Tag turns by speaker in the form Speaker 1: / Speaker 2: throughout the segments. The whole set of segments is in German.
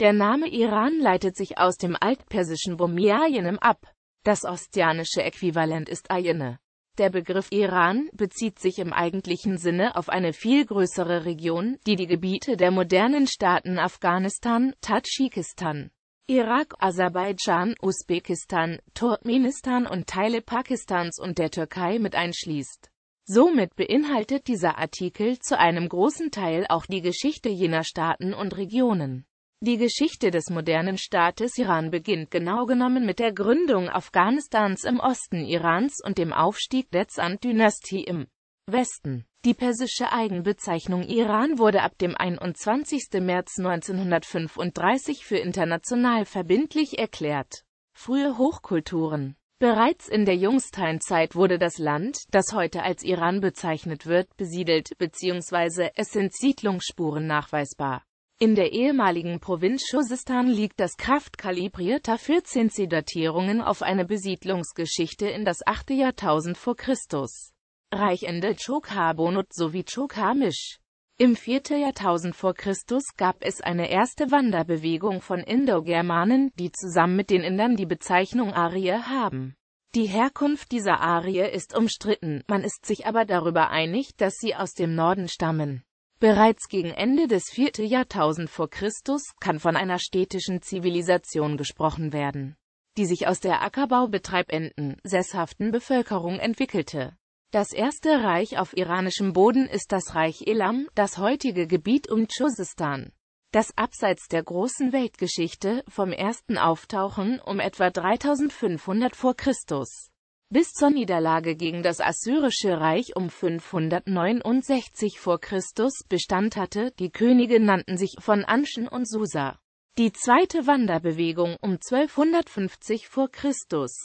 Speaker 1: Der Name Iran leitet sich aus dem altpersischen Bumiayenem ab. Das ostianische Äquivalent ist Ayene. Der Begriff Iran bezieht sich im eigentlichen Sinne auf eine viel größere Region, die die Gebiete der modernen Staaten Afghanistan, Tadschikistan, Irak, Aserbaidschan, Usbekistan, Turkmenistan und Teile Pakistans und der Türkei mit einschließt. Somit beinhaltet dieser Artikel zu einem großen Teil auch die Geschichte jener Staaten und Regionen. Die Geschichte des modernen Staates Iran beginnt genau genommen mit der Gründung Afghanistans im Osten Irans und dem Aufstieg der Zand-Dynastie im Westen. Die persische Eigenbezeichnung Iran wurde ab dem 21. März 1935 für international verbindlich erklärt. Frühe Hochkulturen Bereits in der Jungsteinzeit wurde das Land, das heute als Iran bezeichnet wird, besiedelt, bzw. es sind Siedlungsspuren nachweisbar. In der ehemaligen Provinz Schusistan liegt das Kraft kalibrierter 14c Datierungen auf eine Besiedlungsgeschichte in das 8. Jahrtausend vor Christus. Reich Ende Chokhabonut sowie Chokhamisch. Im 4. Jahrtausend vor Christus gab es eine erste Wanderbewegung von Indogermanen, die zusammen mit den Indern die Bezeichnung Arie haben. Die Herkunft dieser Arie ist umstritten, man ist sich aber darüber einig, dass sie aus dem Norden stammen. Bereits gegen Ende des 4. Jahrtausend vor Christus kann von einer städtischen Zivilisation gesprochen werden, die sich aus der ackerbaubetreibenden, sesshaften Bevölkerung entwickelte. Das erste Reich auf iranischem Boden ist das Reich Elam, das heutige Gebiet um Tschusistan, das abseits der großen Weltgeschichte vom ersten Auftauchen um etwa 3500 vor Christus bis zur Niederlage gegen das Assyrische Reich um 569 v. Chr. Bestand hatte, die Könige nannten sich von Anschen und Susa. Die zweite Wanderbewegung um 1250 v. Chr.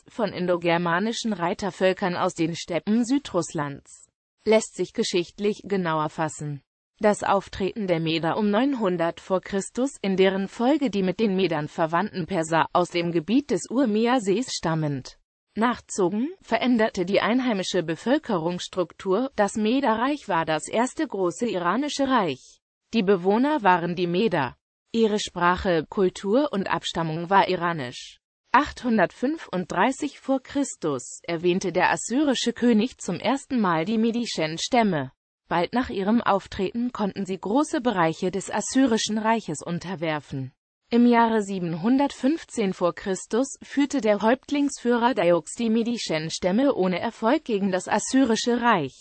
Speaker 1: von indogermanischen Reitervölkern aus den Steppen Südrusslands lässt sich geschichtlich genauer fassen. Das Auftreten der Meder um 900 v. Chr., in deren Folge die mit den Medern verwandten Perser aus dem Gebiet des Urmiasees stammend nachzogen, veränderte die einheimische Bevölkerungsstruktur. Das Meda-Reich war das erste große iranische Reich. Die Bewohner waren die Meda. Ihre Sprache, Kultur und Abstammung war iranisch. 835 vor Christus erwähnte der assyrische König zum ersten Mal die medischen Stämme. Bald nach ihrem Auftreten konnten sie große Bereiche des Assyrischen Reiches unterwerfen im Jahre 715 vor Christus führte der Häuptlingsführer die medischen Stämme ohne Erfolg gegen das Assyrische Reich.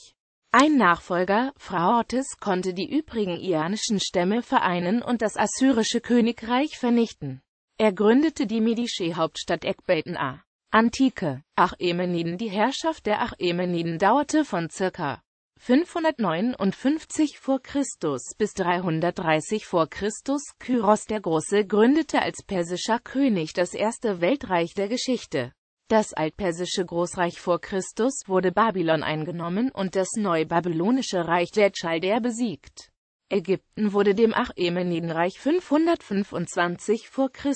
Speaker 1: Ein Nachfolger, Phraortes, konnte die übrigen ianischen Stämme vereinen und das assyrische Königreich vernichten. Er gründete die medische Hauptstadt A. Antike Achämeniden Die Herrschaft der Achämeniden dauerte von ca. 559 v. Chr. bis 330 v. Chr. Kyros der Große gründete als persischer König das erste Weltreich der Geschichte. Das altpersische Großreich vor Christus wurde Babylon eingenommen und das neubabylonische Reich der Chaldäer besiegt. Ägypten wurde dem Achämenidenreich 525 v. Chr.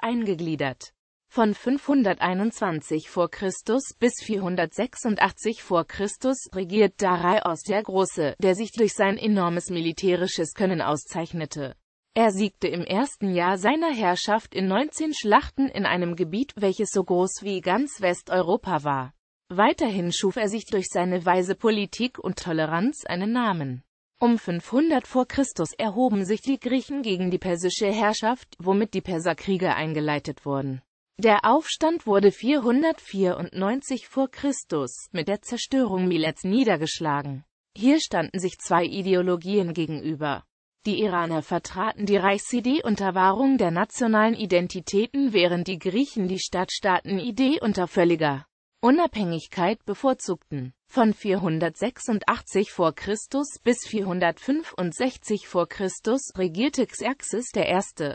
Speaker 1: eingegliedert von 521 v. Chr. bis 486 v. Chr. regiert Darius der Große, der sich durch sein enormes militärisches Können auszeichnete. Er siegte im ersten Jahr seiner Herrschaft in 19 Schlachten in einem Gebiet, welches so groß wie ganz Westeuropa war. Weiterhin schuf er sich durch seine weise Politik und Toleranz einen Namen. Um 500 v. Chr. erhoben sich die Griechen gegen die persische Herrschaft, womit die Perserkriege eingeleitet wurden. Der Aufstand wurde 494 vor Christus mit der Zerstörung Milets niedergeschlagen. Hier standen sich zwei Ideologien gegenüber. Die Iraner vertraten die Reichsidee unter Wahrung der nationalen Identitäten, während die Griechen die Stadtstaatenidee unter völliger Unabhängigkeit bevorzugten. Von 486 vor Christus bis 465 vor Christus regierte Xerxes I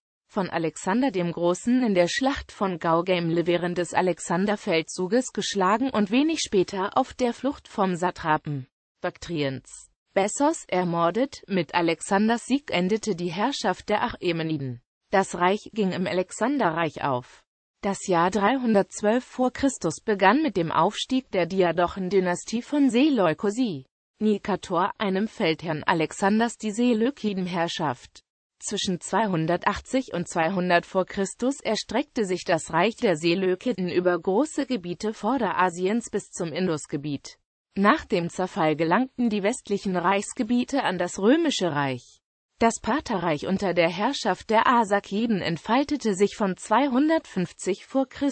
Speaker 1: von Alexander dem Großen in der Schlacht von Gaugamle während des Alexanderfeldzuges geschlagen und wenig später auf der Flucht vom Satrapen Baktriens. Bessos ermordet, mit Alexanders Sieg endete die Herrschaft der Achämeniden. Das Reich ging im Alexanderreich auf. Das Jahr 312 vor Christus begann mit dem Aufstieg der Diadochen-Dynastie von Seleukosi. Nikator, einem Feldherrn Alexanders die Seleukidenherrschaft zwischen 280 und 200 v. Chr. erstreckte sich das Reich der Seleukeiden über große Gebiete Vorderasiens bis zum Indusgebiet. Nach dem Zerfall gelangten die westlichen Reichsgebiete an das Römische Reich. Das Paterreich unter der Herrschaft der Asakiden entfaltete sich von 250 v. Chr.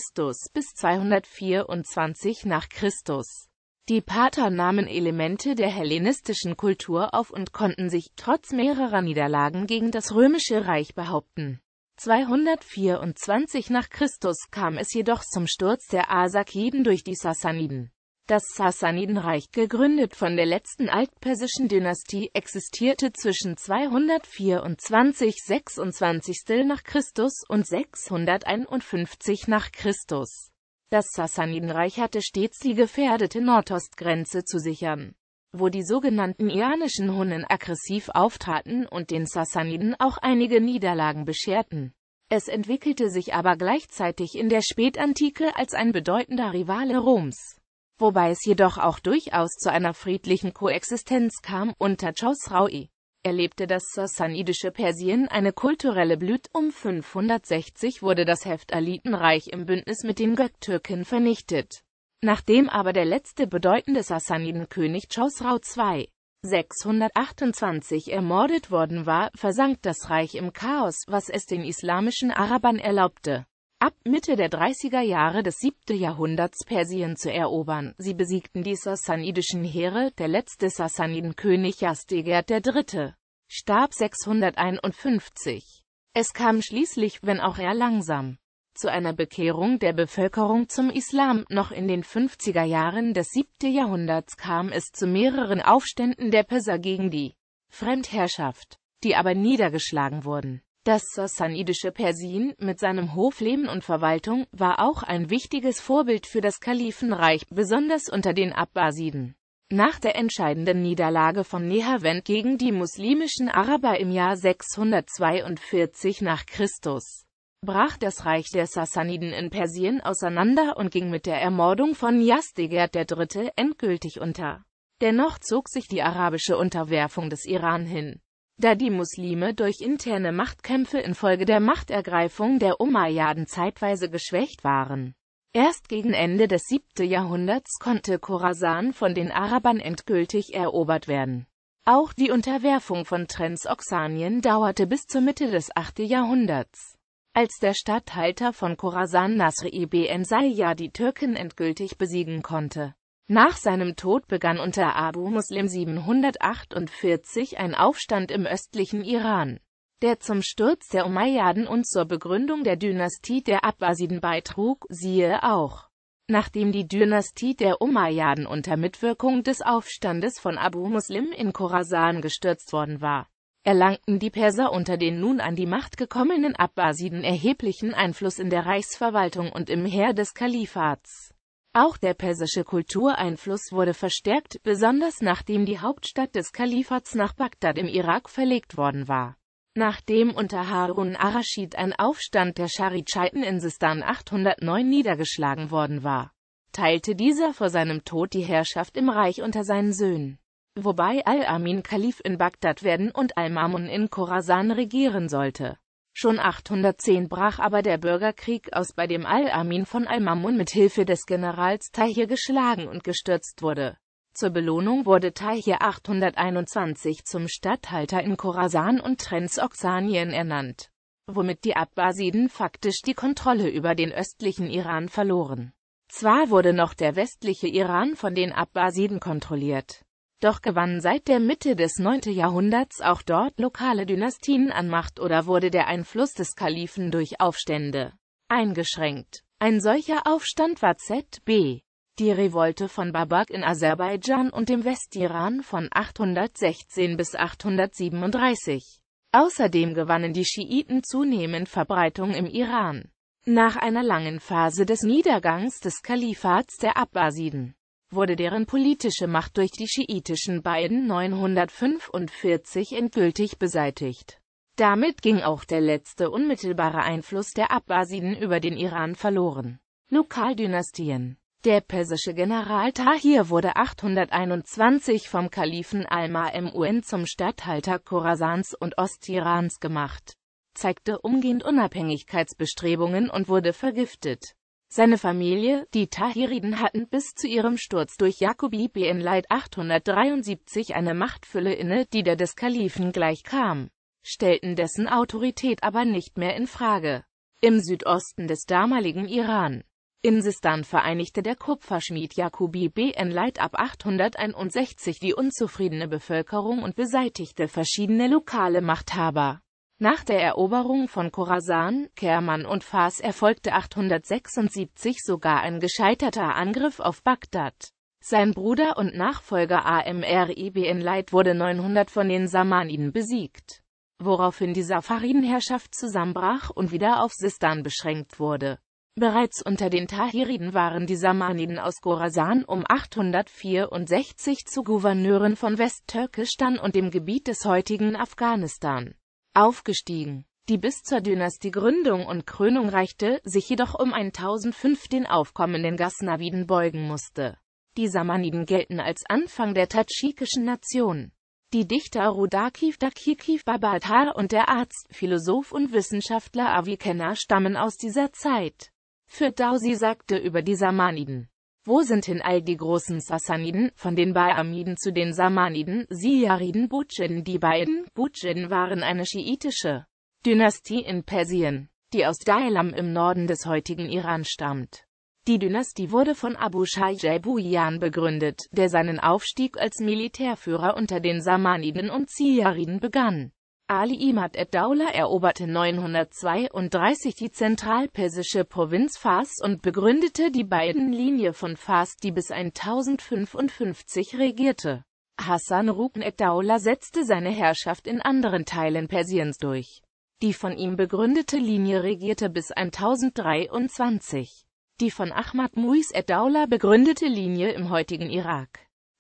Speaker 1: bis 224 nach Christus. Die Parther nahmen Elemente der hellenistischen Kultur auf und konnten sich, trotz mehrerer Niederlagen, gegen das Römische Reich behaupten. 224 nach Christus kam es jedoch zum Sturz der Asakiden durch die Sassaniden. Das Sassanidenreich, gegründet von der letzten altpersischen Dynastie, existierte zwischen 224-26 nach Christus und 651 nach Christus. Das Sassanidenreich hatte stets die gefährdete Nordostgrenze zu sichern, wo die sogenannten iranischen Hunnen aggressiv auftraten und den Sassaniden auch einige Niederlagen bescherten. Es entwickelte sich aber gleichzeitig in der Spätantike als ein bedeutender Rivale Roms wobei es jedoch auch durchaus zu einer friedlichen Koexistenz kam, unter Chosrau I erlebte das sassanidische Persien eine kulturelle Blüte. Um 560 wurde das Heftalitenreich im Bündnis mit den Göktürken vernichtet. Nachdem aber der letzte bedeutende Sassanidenkönig Chosrau II. 628 ermordet worden war, versank das Reich im Chaos, was es den islamischen Arabern erlaubte, ab Mitte der 30er Jahre des 7. Jahrhunderts Persien zu erobern. Sie besiegten die sassanidischen Heere, der letzte Sassanidenkönig Jastegerd III. starb 651. Es kam schließlich, wenn auch eher langsam, zu einer Bekehrung der Bevölkerung zum Islam. Noch in den 50er Jahren des 7. Jahrhunderts kam es zu mehreren Aufständen der Perser gegen die Fremdherrschaft, die aber niedergeschlagen wurden. Das sassanidische Persien mit seinem Hofleben und Verwaltung war auch ein wichtiges Vorbild für das Kalifenreich, besonders unter den Abbasiden. Nach der entscheidenden Niederlage von Nehavend gegen die muslimischen Araber im Jahr 642 nach Christus brach das Reich der Sassaniden in Persien auseinander und ging mit der Ermordung von Yazdegerd III. endgültig unter. Dennoch zog sich die arabische Unterwerfung des Iran hin da die Muslime durch interne Machtkämpfe infolge der Machtergreifung der Umayyaden zeitweise geschwächt waren. Erst gegen Ende des 7. Jahrhunderts konnte Khorasan von den Arabern endgültig erobert werden. Auch die Unterwerfung von Transoxanien dauerte bis zur Mitte des 8. Jahrhunderts. Als der Statthalter von Khorasan Nasr ibn Sayyah die Türken endgültig besiegen konnte, nach seinem Tod begann unter Abu Muslim 748 ein Aufstand im östlichen Iran, der zum Sturz der Umayyaden und zur Begründung der Dynastie der Abbasiden beitrug, siehe auch. Nachdem die Dynastie der Umayyaden unter Mitwirkung des Aufstandes von Abu Muslim in Khorasan gestürzt worden war, erlangten die Perser unter den nun an die Macht gekommenen Abbasiden erheblichen Einfluss in der Reichsverwaltung und im Heer des Kalifats. Auch der persische Kultureinfluss wurde verstärkt, besonders nachdem die Hauptstadt des Kalifats nach Bagdad im Irak verlegt worden war. Nachdem unter Harun Arashid ein Aufstand der Scharitscheiten in Sistan 809 niedergeschlagen worden war, teilte dieser vor seinem Tod die Herrschaft im Reich unter seinen Söhnen, wobei Al-Amin Kalif in Bagdad werden und Al-Mamun in Khorasan regieren sollte. Schon 810 brach aber der Bürgerkrieg aus, bei dem Al-Amin von Al-Mamun mit Hilfe des Generals Tahir geschlagen und gestürzt wurde. Zur Belohnung wurde Tahir 821 zum Statthalter in Khorasan und Transoxanien ernannt, womit die Abbasiden faktisch die Kontrolle über den östlichen Iran verloren. Zwar wurde noch der westliche Iran von den Abbasiden kontrolliert, doch gewannen seit der Mitte des 9. Jahrhunderts auch dort lokale Dynastien an Macht oder wurde der Einfluss des Kalifen durch Aufstände eingeschränkt. Ein solcher Aufstand war ZB. Die Revolte von Babak in Aserbaidschan und dem Westiran von 816 bis 837. Außerdem gewannen die Schiiten zunehmend Verbreitung im Iran. Nach einer langen Phase des Niedergangs des Kalifats der Abbasiden wurde deren politische Macht durch die schiitischen beiden 945 endgültig beseitigt. Damit ging auch der letzte unmittelbare Einfluss der Abbasiden über den Iran verloren. Lokaldynastien Der persische General Tahir wurde 821 vom Kalifen Al-Ma'mun zum Statthalter Khorasans und Ostirans gemacht, zeigte umgehend Unabhängigkeitsbestrebungen und wurde vergiftet. Seine Familie, die Tahiriden hatten bis zu ihrem Sturz durch Jakobi ibn Leid 873 eine Machtfülle inne, die der des Kalifen gleichkam, stellten dessen Autorität aber nicht mehr in Frage. Im Südosten des damaligen Iran in Sistan vereinigte der Kupferschmied Jakobi ibn Leid ab 861 die unzufriedene Bevölkerung und beseitigte verschiedene lokale Machthaber. Nach der Eroberung von Khorasan, Kerman und Fars erfolgte 876 sogar ein gescheiterter Angriff auf Bagdad. Sein Bruder und Nachfolger Amr ibn Leid wurde 900 von den Samaniden besiegt, woraufhin die Safaridenherrschaft zusammenbrach und wieder auf Sistan beschränkt wurde. Bereits unter den Tahiriden waren die Samaniden aus Khorasan um 864 zu Gouverneuren von Westtürkistan und dem Gebiet des heutigen Afghanistan aufgestiegen. Die bis zur Dynastie Gründung und Krönung reichte, sich jedoch um 1005 den aufkommenden Gasnaviden beugen musste. Die Samaniden gelten als Anfang der tadschikischen Nation. Die Dichter Rudakiv Dakikiv Babatar und der Arzt, Philosoph und Wissenschaftler Avicenna stammen aus dieser Zeit. Für Dausi sagte über die Samaniden, wo sind hin all die großen Sassaniden, von den Bayamiden zu den Samaniden, Siyariden, Butschiden? Die beiden Butschiden waren eine schiitische Dynastie in Persien, die aus Dailam im Norden des heutigen Iran stammt. Die Dynastie wurde von Abu Shaijai Buyan begründet, der seinen Aufstieg als Militärführer unter den Samaniden und Siyariden begann. Ali Imad ad-Daula eroberte 932 die zentralpersische Provinz Fars und begründete die beiden Linie von Fars, die bis 1055 regierte. Hassan Rukn ad-Daula setzte seine Herrschaft in anderen Teilen Persiens durch. Die von ihm begründete Linie regierte bis 1023. Die von Ahmad Muis ad-Daula begründete Linie im heutigen Irak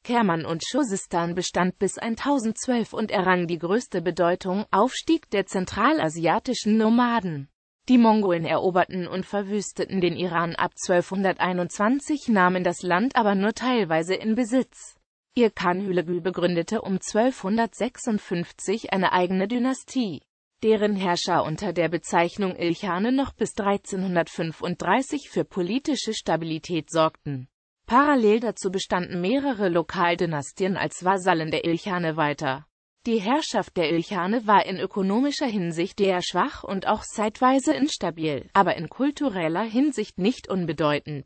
Speaker 1: Kerman und Schusistan bestand bis 1012 und errang die größte Bedeutung, Aufstieg der zentralasiatischen Nomaden. Die Mongolen eroberten und verwüsteten den Iran ab 1221, nahmen das Land aber nur teilweise in Besitz. Ihr Khan Hülegü begründete um 1256 eine eigene Dynastie, deren Herrscher unter der Bezeichnung Ilchane noch bis 1335 für politische Stabilität sorgten. Parallel dazu bestanden mehrere Lokaldynastien als Vasallen der Ilchane weiter. Die Herrschaft der Ilchane war in ökonomischer Hinsicht eher schwach und auch zeitweise instabil, aber in kultureller Hinsicht nicht unbedeutend.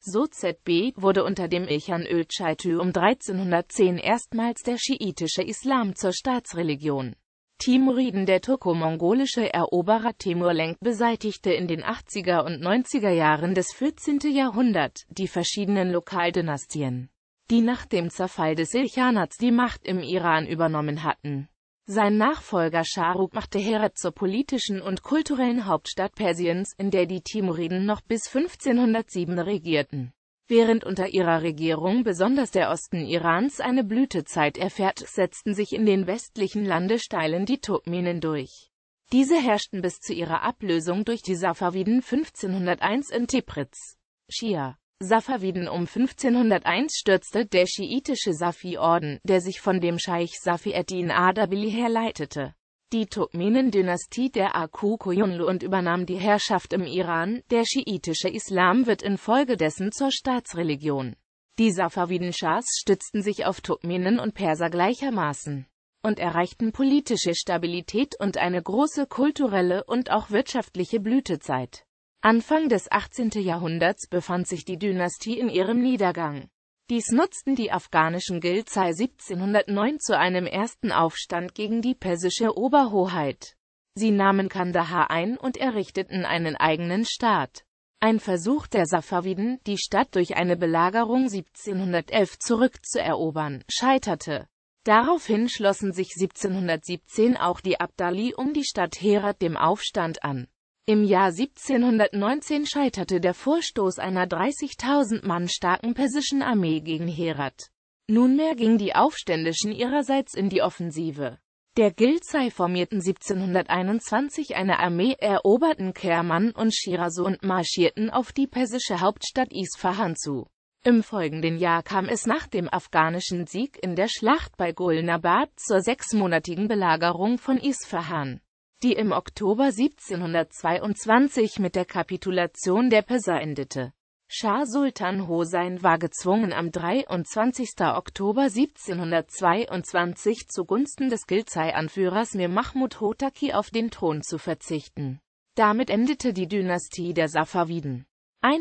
Speaker 1: So ZB wurde unter dem Ilchan Öltscheitü um 1310 erstmals der schiitische Islam zur Staatsreligion. Timuriden Der turkomongolische Eroberer Timurlenk beseitigte in den 80er und 90er Jahren des 14. Jahrhunderts die verschiedenen Lokaldynastien, die nach dem Zerfall des Ilchanats die Macht im Iran übernommen hatten. Sein Nachfolger Charuk machte Herat zur politischen und kulturellen Hauptstadt Persiens, in der die Timuriden noch bis 1507 regierten. Während unter ihrer Regierung besonders der Osten Irans eine Blütezeit erfährt, setzten sich in den westlichen Landesteilen die Turkmenen durch. Diese herrschten bis zu ihrer Ablösung durch die Safaviden 1501 in Tipritz. Schia. Safaviden um 1501 stürzte der schiitische Safi-Orden, der sich von dem Scheich Safi eddin Adabili herleitete die Turkmenendynastie der Aku-Koyunlu und übernahm die Herrschaft im Iran. Der schiitische Islam wird infolgedessen zur Staatsreligion. Die Safaviden Schahs stützten sich auf Turkmenen und Perser gleichermaßen und erreichten politische Stabilität und eine große kulturelle und auch wirtschaftliche Blütezeit. Anfang des 18. Jahrhunderts befand sich die Dynastie in ihrem Niedergang. Dies nutzten die afghanischen Gilzai 1709 zu einem ersten Aufstand gegen die persische Oberhoheit. Sie nahmen Kandahar ein und errichteten einen eigenen Staat. Ein Versuch der Safawiden, die Stadt durch eine Belagerung 1711 zurückzuerobern, scheiterte. Daraufhin schlossen sich 1717 auch die Abdali um die Stadt Herat dem Aufstand an. Im Jahr 1719 scheiterte der Vorstoß einer 30.000 Mann starken persischen Armee gegen Herat. Nunmehr gingen die Aufständischen ihrerseits in die Offensive. Der Gilzei formierten 1721 eine Armee, eroberten Kerman und Shiraso und marschierten auf die persische Hauptstadt Isfahan zu. Im folgenden Jahr kam es nach dem afghanischen Sieg in der Schlacht bei Gulnabad zur sechsmonatigen Belagerung von Isfahan die im Oktober 1722 mit der Kapitulation der Perser endete. Schah Sultan Hosein war gezwungen, am 23. Oktober 1722 zugunsten des Gilzai-Anführers Mir Mahmud Hotaki auf den Thron zu verzichten. Damit endete die Dynastie der Safawiden.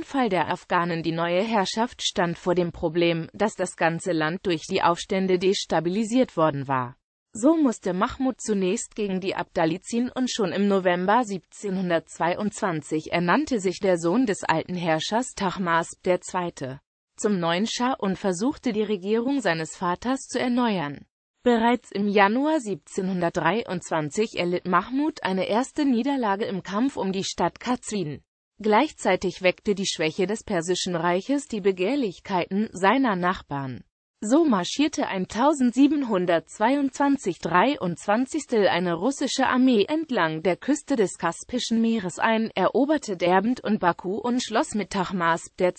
Speaker 1: Fall der Afghanen Die neue Herrschaft stand vor dem Problem, dass das ganze Land durch die Aufstände destabilisiert worden war. So musste Mahmud zunächst gegen die Abdalizin und schon im November 1722 ernannte sich der Sohn des alten Herrschers Tahmasp II. zum neuen Schah und versuchte die Regierung seines Vaters zu erneuern. Bereits im Januar 1723 erlitt Mahmud eine erste Niederlage im Kampf um die Stadt Kazwin. Gleichzeitig weckte die Schwäche des Persischen Reiches die Begehrlichkeiten seiner Nachbarn. So marschierte 1722 23. eine russische Armee entlang der Küste des Kaspischen Meeres ein, eroberte Derbent und Baku und schloss mit Tachmasp II.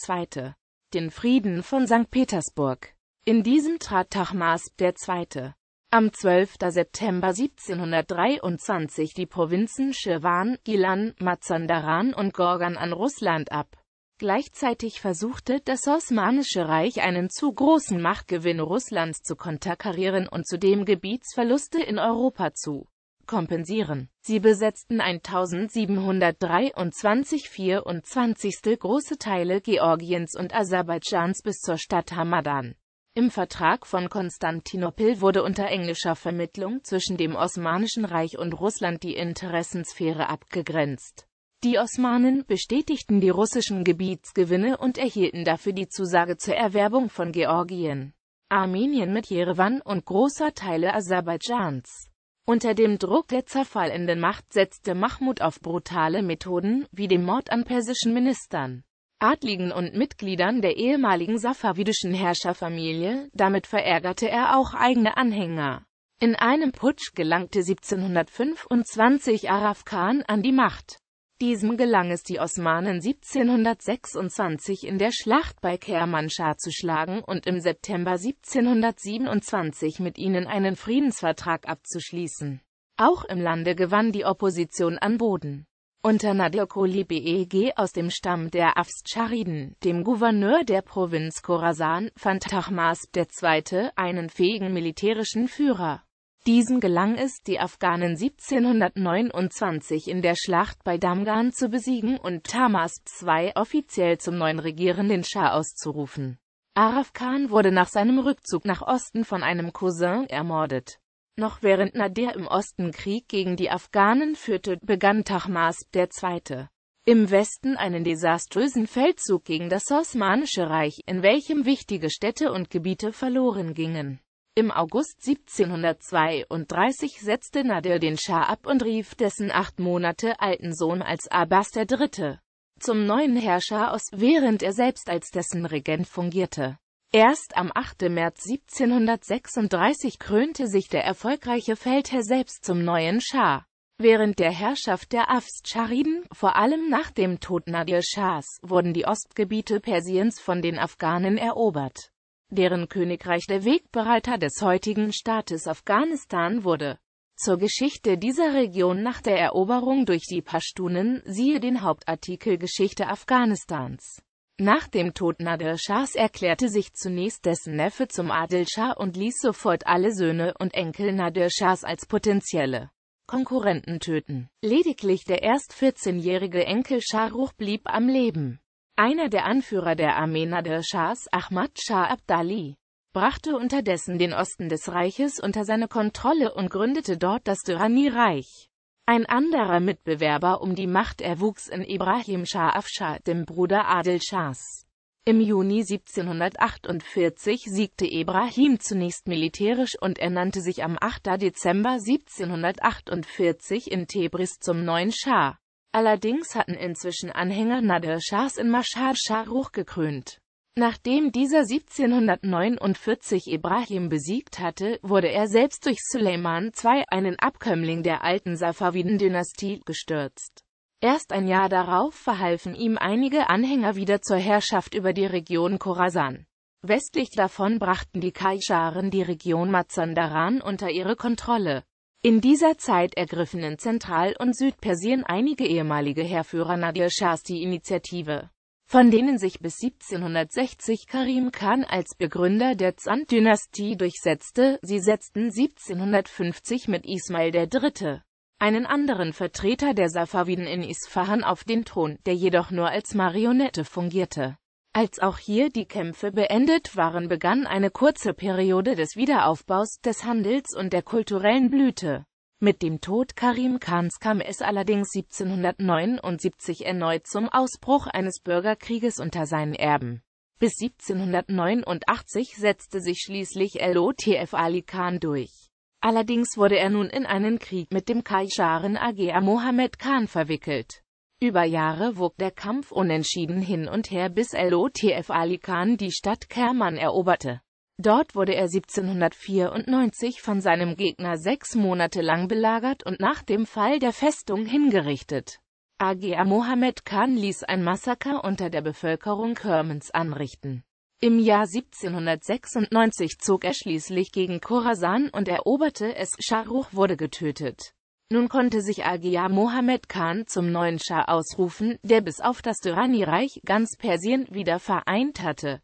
Speaker 1: den Frieden von St. Petersburg. In diesem trat Tachmasp II. am 12. September 1723 die Provinzen Schirwan, Gilan, Mazandaran und Gorgan an Russland ab. Gleichzeitig versuchte das Osmanische Reich einen zu großen Machtgewinn Russlands zu konterkarieren und zudem Gebietsverluste in Europa zu kompensieren. Sie besetzten 1723 24. große Teile Georgiens und Aserbaidschans bis zur Stadt Hamadan. Im Vertrag von Konstantinopel wurde unter englischer Vermittlung zwischen dem Osmanischen Reich und Russland die Interessensphäre abgegrenzt. Die Osmanen bestätigten die russischen Gebietsgewinne und erhielten dafür die Zusage zur Erwerbung von Georgien, Armenien mit Jerewan und großer Teile Aserbaidschans. Unter dem Druck der zerfallenden Macht setzte Mahmud auf brutale Methoden, wie dem Mord an persischen Ministern, Adligen und Mitgliedern der ehemaligen safavidischen Herrscherfamilie, damit verärgerte er auch eigene Anhänger. In einem Putsch gelangte 1725 Araf Khan an die Macht. Diesem gelang es die Osmanen 1726 in der Schlacht bei Kermanschah zu schlagen und im September 1727 mit ihnen einen Friedensvertrag abzuschließen. Auch im Lande gewann die Opposition an Boden. Unter Nadir Koli Beg aus dem Stamm der Afschariden, dem Gouverneur der Provinz Khorasan, fand Tahmasp II. einen fähigen militärischen Führer. Diesen gelang es, die Afghanen 1729 in der Schlacht bei Damgan zu besiegen und Tamas II offiziell zum neuen regierenden Schah auszurufen. Araf Khan wurde nach seinem Rückzug nach Osten von einem Cousin ermordet. Noch während Nadir im Osten Krieg gegen die Afghanen führte, begann Tahmasp II. im Westen einen desaströsen Feldzug gegen das Osmanische Reich, in welchem wichtige Städte und Gebiete verloren gingen. Im August 1732 setzte Nadir den Schah ab und rief dessen acht Monate alten Sohn als Abbas III. zum neuen Herrscher aus, während er selbst als dessen Regent fungierte. Erst am 8. März 1736 krönte sich der erfolgreiche Feldherr selbst zum neuen Schah. Während der Herrschaft der Afschariden, vor allem nach dem Tod Nadir Schahs, wurden die Ostgebiete Persiens von den Afghanen erobert deren Königreich der Wegbereiter des heutigen Staates Afghanistan wurde. Zur Geschichte dieser Region nach der Eroberung durch die Pashtunen siehe den Hauptartikel Geschichte Afghanistans. Nach dem Tod Nadir Shahs erklärte sich zunächst dessen Neffe zum Adel Shah und ließ sofort alle Söhne und Enkel Nadir Shahs als potenzielle Konkurrenten töten. Lediglich der erst 14-jährige Enkel Shah Ruch blieb am Leben. Einer der Anführer der Armee Armenader Shahs, Ahmad Shah Abdali, brachte unterdessen den Osten des Reiches unter seine Kontrolle und gründete dort das Durrani-Reich. Ein anderer Mitbewerber um die Macht erwuchs in Ibrahim Shah Afshah, dem Bruder Adel Shahs. Im Juni 1748 siegte Ibrahim zunächst militärisch und ernannte sich am 8. Dezember 1748 in Tebris zum neuen Schah. Allerdings hatten inzwischen Anhänger Nadir Schahs in Mashhad Shah Rukh gekrönt. Nachdem dieser 1749 Ibrahim besiegt hatte, wurde er selbst durch Suleiman II, einen Abkömmling der alten Safaviden-Dynastie, gestürzt. Erst ein Jahr darauf verhalfen ihm einige Anhänger wieder zur Herrschaft über die Region Khorasan. Westlich davon brachten die Kaisharen die Region Mazandaran unter ihre Kontrolle. In dieser Zeit ergriffen in Zentral- und Südpersien einige ehemalige Heerführer Nadir Shahs die Initiative, von denen sich bis 1760 Karim Khan als Begründer der Zand-Dynastie durchsetzte. Sie setzten 1750 mit Ismail III., einen anderen Vertreter der Safaviden in Isfahan auf den Thron, der jedoch nur als Marionette fungierte. Als auch hier die Kämpfe beendet waren, begann eine kurze Periode des Wiederaufbaus, des Handels und der kulturellen Blüte. Mit dem Tod Karim Khans kam es allerdings 1779 erneut zum Ausbruch eines Bürgerkrieges unter seinen Erben. Bis 1789 setzte sich schließlich LOTF Ali Khan durch. Allerdings wurde er nun in einen Krieg mit dem Kaischaren Agea Mohammed Khan verwickelt. Über Jahre wog der Kampf unentschieden hin und her bis LOTF Ali Khan die Stadt Kerman eroberte. Dort wurde er 1794 von seinem Gegner sechs Monate lang belagert und nach dem Fall der Festung hingerichtet. Agha Mohammed Khan ließ ein Massaker unter der Bevölkerung Kermans anrichten. Im Jahr 1796 zog er schließlich gegen Khorasan und eroberte es, Shahrukh wurde getötet. Nun konnte sich Agia Mohammed Khan zum neuen Schah ausrufen, der bis auf das Durrani-Reich ganz Persien wieder vereint hatte.